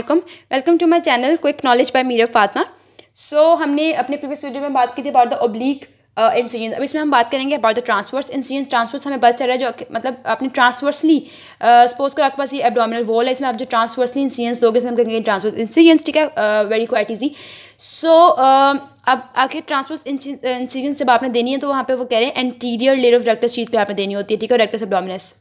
अल्लाम welcome to my channel quick knowledge by Meera Fatma सो हमने अपने प्रीवियस वीडियो में बात की थी अबाउट द ओब्लिक इंसिडेंस अब इसमें हम बात करेंगे about the transverse incisions transverse हमें बात चल रहा है जो मतलब आपने ट्रांसवर्सली सपोज uh, करो आपके पास ये एबडोमिनल वॉल है इसमें आप जो ट्रांसवर्सली इंसिडेंस लोग इसमें हम कहेंगे ट्रांसवर्स इंसिडेंस ठीक है वेरी क्वाइट इजी सो अब आखिर ट्रांसवर्स इंसिडेंस uh, जब आपने देनी है तो वहाँ पे वो कह रहे हैं anterior layer of rectus sheath पर आपने देनी होती है ठीक है डॉक्टर्स एबडोमिनस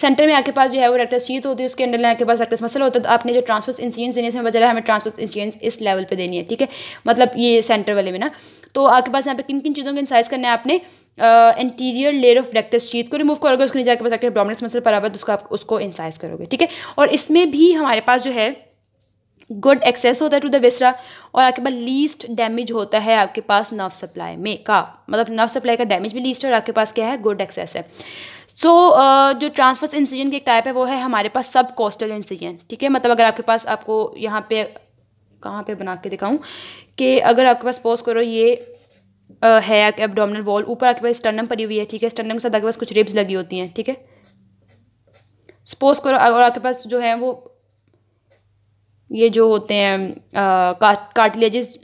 सेंटर में आपके पास जो है वो रेक्टस शीत होती है उसके अंडर में आपके पास रेक्टस मसल होता है तो आपने जो ट्रांसफर्स इंसिडेंस देने से बजाय हमें ट्रांसफर्स इंसिडेंस इस लेवल पर देनी है ठीक है मतलब ये सेंटर वाले में ना तो आपके पास यहाँ पे किन किन चीज़ों को इंसाइज करना है आपने इंटीरियर लेयर ऑफ रेक्टस चीत को रिमूव करोगे उसके नीचे आपके पास एक्टिव मसल बराबर तो उसको आप उसको इंसाइज करोगे ठीक है और इसमें भी हमारे पास जो है गुड एक्सेस होता है टू द वेस्ट्रा और आपके पास लीस्ट डैमेज होता है आपके पास नर्व सप्लाई में का मतलब नर्व सप्लाई का डैमेज भी लीस्ट है और आपके पास क्या है गुड एक्सेस है सो so, uh, जो ट्रांसफर्स इंसिजन की एक टाइप है वो है हमारे पास सब कोस्टल इंसिजन ठीक है मतलब अगर आपके पास आपको यहाँ पे कहाँ पे बना के दिखाऊँ कि अगर आपके पास पोज करो ये uh, है एबडोमिनल वॉल ऊपर आपके पास स्टर्नम पड़ी हुई है ठीक है स्टर्नम के साथ आपके पास कुछ रिब्स लगी होती हैं ठीक है सपोज करो और आपके पास जो है वो ये जो होते हैं कार्टिलेजेस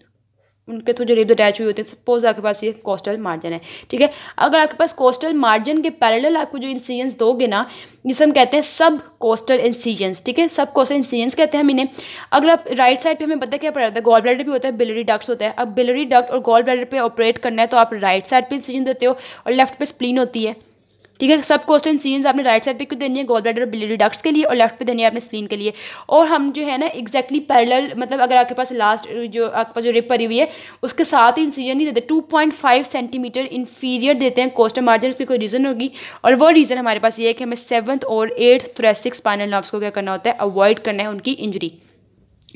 उनके थ्रू जो रिब्स अटैच हुए होते हैं सपोज आपके पास ये कोस्टल मार्जिन है ठीक है अगर आपके पास कोस्टल मार्जिन के पैरेलल आपको जो इंसीजेंस दोगे ना जिसे हम कहते हैं सब कोस्टल इंसीजेंस ठीक है सब कोस्टल इंसीजेंस कहते हैं हम इन्हें अगर आप राइट साइड पर हमें पता क्या पड़ होता है गोल ब्लैडर भी होता है बिलरी डक्ट होता है अब बिलरी डक्ट और गॉल ब्लैडर पर ऑपरेट करना है तो आप राइट साइड पर इंसीजन देते हो और लेफ्ट पर स्प्लीन होती है ठीक है सब क्वेश्चन सीन्स आपने राइट साइड पे क्यों देनी है गोल ब्लैडर बिलियरी डक्ट्स के लिए और लेफ्ट पे देनी है आपने स्प्लीन के लिए और हम जो है ना एक्जैक्टली पैरेलल मतलब अगर आपके पास लास्ट जो आपके पास जो रिप भरी हुई है उसके साथ ही इंसीजन नहीं देते two point five centimetre inferior देते हैं कोस्टल मार्जिन उसकी कोई रीज़न होगी और वो रीज़न हमारे पास ये है कि हमें सेवन्थ और एट्थ थ्रेसिक स्पाइनल नर्व्स को क्या करना होता है अवॉइड करना है उनकी इंजरी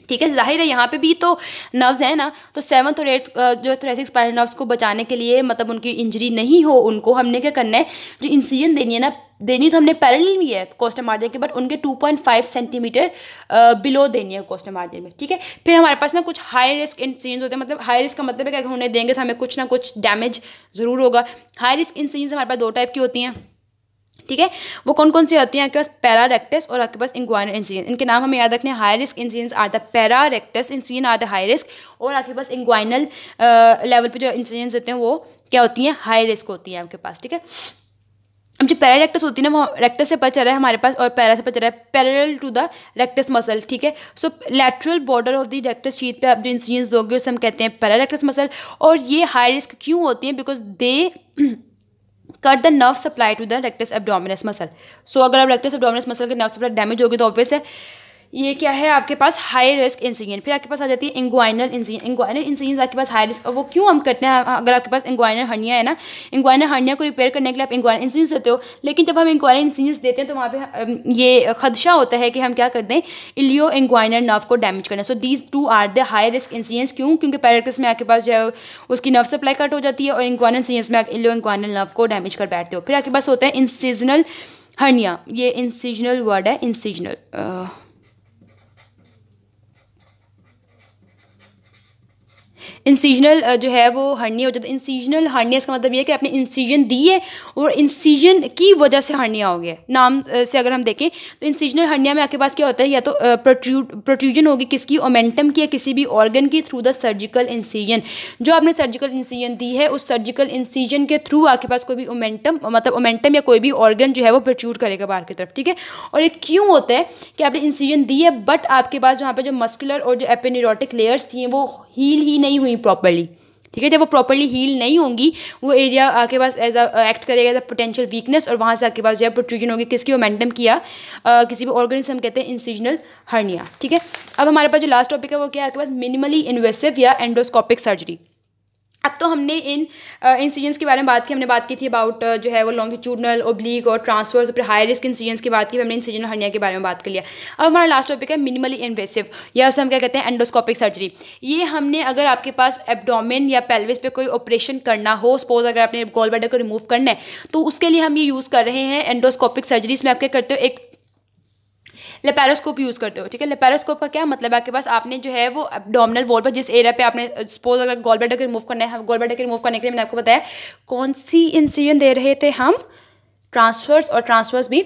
ठीक है जाहिर है यहाँ पे भी तो नर्व्स हैं ना तो सेवन्थ और एट्थ जो थ्रेसिक स्पाइनल नर्व्स को बचाने के लिए मतलब उनकी इंजरी नहीं हो उनको हमने क्या करना है जो इंसिजन देनी है ना देनी तो हमने पैरेलल भी है कोस्टा मार्जिन के बट उनके 2.5 सेंटीमीटर बिलो देनी है कोस्टा मार्जिन में ठीक है फिर हमारे पास ना कुछ हाई रिस्क इंसीडेंस होते हैं मतलब हाई रिस्क का मतलब है कि अगर उन्हें देंगे तो हमें कुछ ना कुछ डैमेज ज़रूर होगा हाई रिस्क इंसीडेंस हमारे पास दो टाइप की होती हैं ठीक है वो कौन कौन सी होती हैं आपके पास पैरारेक्टस और आपके पास इंग्वाइन इंसिजन इनके नाम हमें याद रखने हैं high risk incision are the pararectus incision are the high risk और आपके पास इंग्वाइनल लेवल पे जो इंसिजन होते हैं वो क्या होती हैं हाई रिस्क होती हैं आपके पास ठीक है अब जो पैरारेक्टस होती है ना वो रेक्टस से पता चल रहा है हमारे पास और पैरा से पचा रहा है parallel to the rectus muscle ठीक है so lateral border of the rectus sheath पे आप जो इंसिजन दोगे उसे हम कहते हैं पैरारेक्टस मसल और ये हाई रिस्क क्यों होती हैं because they cut the nerve supply to the rectus abdominis muscle so अगर आप रेक्टस एबडोमिनस मसल के नर्व सप्लाई डैमेज होगी तो ऑब्वियस है ये क्या है आपके पास हाई रिस्क इंसिजन फिर आपके पास आ जाती है इंग्वाइनल इंसिजन इंग्वाइनल इंसिजन आपके पास हाई रिस्क और वो क्यों हम करते हैं अगर आपके पास इंग्वाइनल हर्निया है ना इंग्वाइनल हर्निया को रिपेयर करने के लिए आप इंग्वाइनल इंसिजन देते हो लेकिन जब हम इंग्वाइनल इंसिजन देते हैं तो वहाँ पर ये खदशा होता है कि हम क्या कर दें इलियो इंग्वाइनल नर्व को डैमेज करना so these two are the high risk incision क्यों क्योंकि पैराटिस में आपके पास जो है उसकी नर्व सप्लाई कट हो जाती है और इंग्वाइनल इंसिजन में आप इलियो इंग्वाइनल नर्व को डैमेज कर बैठते हो फिर आपके पास होता है इंसीजनल हर्निया ये इंसीजनल वर्ड है इंसीजनल इंसीजनल uh, जो है वो हर्निया हो जाता है इंसीजनल हर्निया इसका मतलब ये है कि आपने इंसीजन दी है और इंसीजन की वजह से हर्निया हो गया नाम uh, से अगर हम देखें तो इंसीजनल हर्निया में आपके पास क्या होता है या तो प्रोट्यूजन uh, होगी किसकी ओमेंटम की या किसी भी ऑर्गन की थ्रू द सर्जिकल इंसीजन जो आपने सर्जिकल इंसीजन दी है उस सर्जिकल इंसीजन के थ्रू आपके पास कोई भी ओमेंटम मतलब ओमेंटम या कोई भी ऑर्गन जो है वो प्रोट्यूट करेगा बाहर की तरफ ठीक है और ये क्यों होता है कि आपने इंसीजन दी है बट आपके पास जहाँ पर जो मस्कुलर और जो एपेनिरोटिक लेयर्स थी वो हील ही नहीं हुई नहीं प्रॉपरली ठीक है जब वो प्रॉपरली हील नहीं होंगी वो एरिया आके पास एज एक्ट करेगा एज अ पोटेंशियल वीकनेस और वहाँ से आके पास जो है प्रोट्रूजन होगी किसकी वो मैंटम किया आ, किसी भी ऑर्गेनिज्म कहते हैं इंसिजनल हर्निया ठीक है अब हमारे पास जो लास्ट टॉपिक है वो क्या है आपके पास मिनिमली इन्वेसिव या एंडोस्कोपिक सर्जरी अब तो हमने इन इंसिडेंस के बारे में बात की हमने बात की थी अबाउट जो है वो लॉन्गिट्यूडनल ओब्लिक और और फिर हाई रिस्क इंसिडेंस की बात की हमने इंसिडेंट हर्निया के बारे में बात कर लिया अब हमारा लास्ट टॉपिक है मिनिमली इन्वेसिव या उसे हम क्या कहते हैं एंडोस्कोपिक सर्जरी ये हमने अगर आपके पास एबडोमिन या पेल्विस पे कोई ऑपरेशन करना हो सपोज अगर आपने गोल बैडर को रिमूव करना है तो उसके लिए हम ये यूज़ कर रहे हैं एंडोस्कोपिक सर्जरी इसमें आप क्या करते हो एक लेपेरोस्कोप यूज़ करते हो ठीक है लेपेरोस्कोप का क्या मतलब है आपके पास आपने जो है वो डोमिनल वॉल पर जिस एरिया पे आपने सपोज अगर गोल बैडर के रिमूव करना है गोल बैडर के रिमूव करने के लिए मैंने आपको बताया कौन सी इंसिजन दे रहे थे हम ट्रांसफर्स और ट्रांसफर्स भी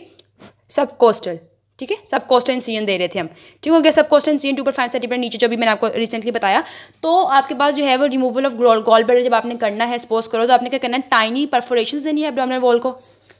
सब कोस्टल ठीक है सब क्वेश्चन सी दे रहे थे हम ठीक हो गया सब क्वेश्चन सी टू पर फाइव सर्टिफिकेट नीचे जो भी मैंने आपको रिसेंटली बताया तो आपके पास जो है वो रिमूवल ऑफ ग्रॉल गॉल बेडर जब आपने करना है सपोज करो तो आपने क्या करना है टाइनी परफोरेशन देनी है एबडोमिनल वॉल को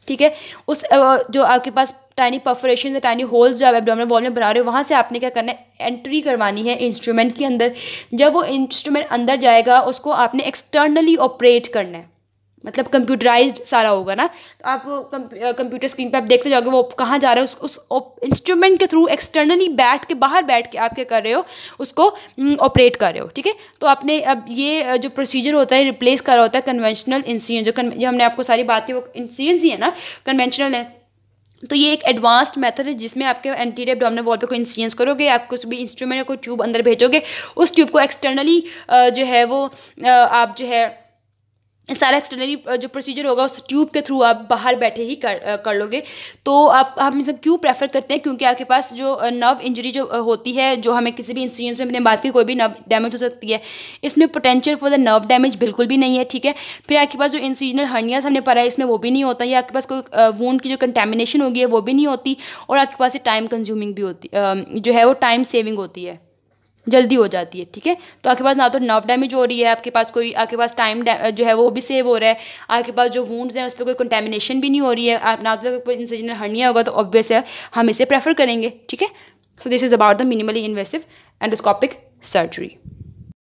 ठीक है उस जो आपके पास टाइनी परफोरेशन या टाइनी होल्स जो आप एबडोमिनल वॉल में बना रहे हो वहाँ से आपने क्या करना है एंट्री करवानी है इंस्ट्रूमेंट के अंदर जब वो इंस्ट्रूमेंट अंदर जाएगा उसको आपने एक्सटर्नली ऑपरेट करना है मतलब कंप्यूटराइज्ड सारा होगा ना तो आप कंप्यूटर स्क्रीन पे आप देखते जाओगे वो कहाँ जा रहा है उस उस इंस्ट्रूमेंट के थ्रू एक्सटर्नली बैठ के बाहर बैठ के आप क्या कर रहे हो उसको ऑपरेट हम्म, कर रहे हो ठीक है तो आपने अब ये जो प्रोसीजर होता है रिप्लेस करा होता है कन्वेंशनल इंस्ट्रूमेंट जो, जो हमने आपको सारी बातें वो इंस्ट्रूमेंट्स ही है ना कन्वेंशनल है तो ये एक एडवांस्ड मेथड है जिसमें आपके एंटीरियर एब्डोमिनल वॉल पे कोई इंसिडेंस करोगे आप कुछ भी इंस्ट्रूमेंट या कोई ट्यूब अंदर भेजोगे उस ट्यूब को एक्सटर्नली जो है वो आप जो है सारा एक्सटर्नली जो प्रोसीजर होगा उस ट्यूब के थ्रू आप बाहर बैठे ही कर कर लोगे तो आप हम सब क्यों प्रेफर करते हैं क्योंकि आपके पास जो नर्व इंजरी जो होती है जो हमें किसी भी इंसिडेंस में अपने बात की कोई भी नर्व डैमेज हो सकती है इसमें potential for the nerve damage बिल्कुल भी नहीं है ठीक है फिर आपके पास जो इंसिजनल हर्नियाज हमने पढ़ा है इसमें वो भी नहीं होता या आपके पास कोई वून की जो कंटेमिनेशन होगी वो भी नहीं होती और आपके पास ये टाइम कंज्यूमिंग भी होती जो है वो टाइम सेविंग होती है जल्दी हो जाती है ठीक है तो आपके पास ना तो नर्व डैमेज हो रही है आपके पास कोई आपके पास टाइम जो है वो भी सेव हो रहा है आपके पास जो वूड्स हैं उस पर कोई कंटेमिनेशन भी नहीं हो रही है आप ना तो कोई इंसर्जनल हर्निया होगा तो ऑब्वियस है हम इसे प्रेफर करेंगे ठीक है so this is about the minimally invasive endoscopic surgery